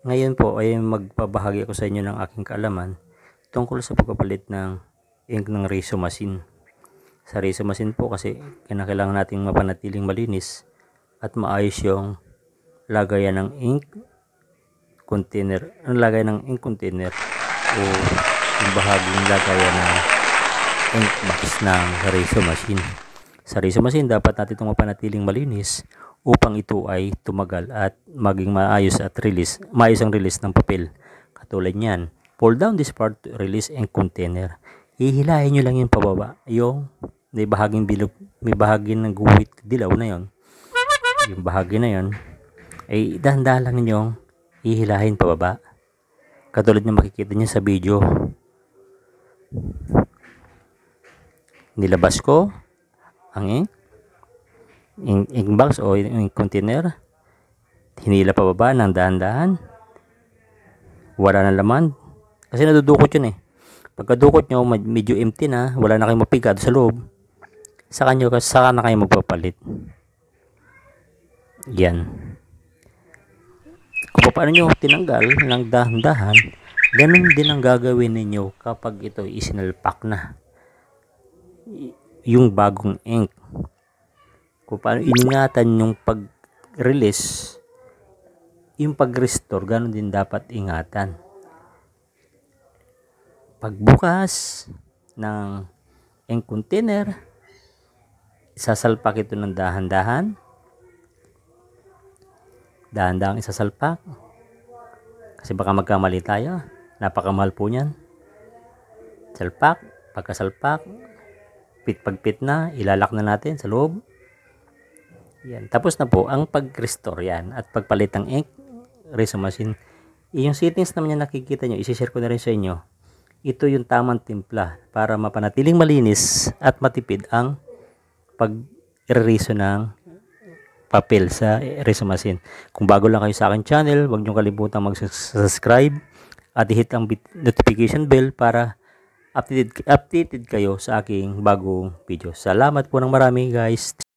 Ngayon po ay magpabahagi ako sa inyo ng aking kaalaman tungkol sa pagpapalit ng ink ng reso machine. Sa reso machine po kasi kinakailangan nating mapanatiling malinis at maayos yung lagayan ng ink container, ang lagay ng ink container o yung bahaging lagayan ng ink box ng reso machine. Sa reso machine dapat natin itong mapanatiling malinis upang ito ay tumagal at maging maayos at release, maayos ang release ng papel. Katulad niyan, pull down this part to release and container. Hihilahin nyo lang yung pababa, yung may bahaging bilog, may bahaging ng guhit dilaw na yon. Yung bahagi na yon ay dahan lang ninyong hihilahin pababa. Katulad ng makikita niyo sa video. Nilabas ko ang ink ink, ink box o ink container. Hinila pababa ng dahan-dahan. Wala na laman. Kasi nadudukot yun eh. Pagkadukot nyo, medyo empty na. Wala na kayong mapiga sa loob. Saka, nyo, saka na kayo magpapalit. Yan. Kung paano nyo tinanggal ng dahan-dahan, ganun din ang gagawin ninyo kapag ito isinalpak na. Yung bagong ink kung paano iningatan yung pag-release, yung pag-restore, ganun din dapat ingatan. Pagbukas ng ang container, isasalpak ito ng dahan-dahan. Dahan-dahan isasalpak. Kasi baka magkamali tayo. Napakamahal po niyan. Salpak, pagkasalpak, pit-pagpit na, ilalak na natin sa loob. Yan, tapos na po ang pag-restore yan at pagpalit ng ink reso machine. Eh, yung settings naman yan nakikita nyo, isi-share ko na rin sa inyo. Ito yung tamang timpla para mapanatiling malinis at matipid ang pag-reso ng papel sa reso machine. Kung bago lang kayo sa akin channel, huwag nyo kalimutang mag-subscribe at hit ang notification bell para updated, updated kayo sa aking bagong video. Salamat po ng marami guys.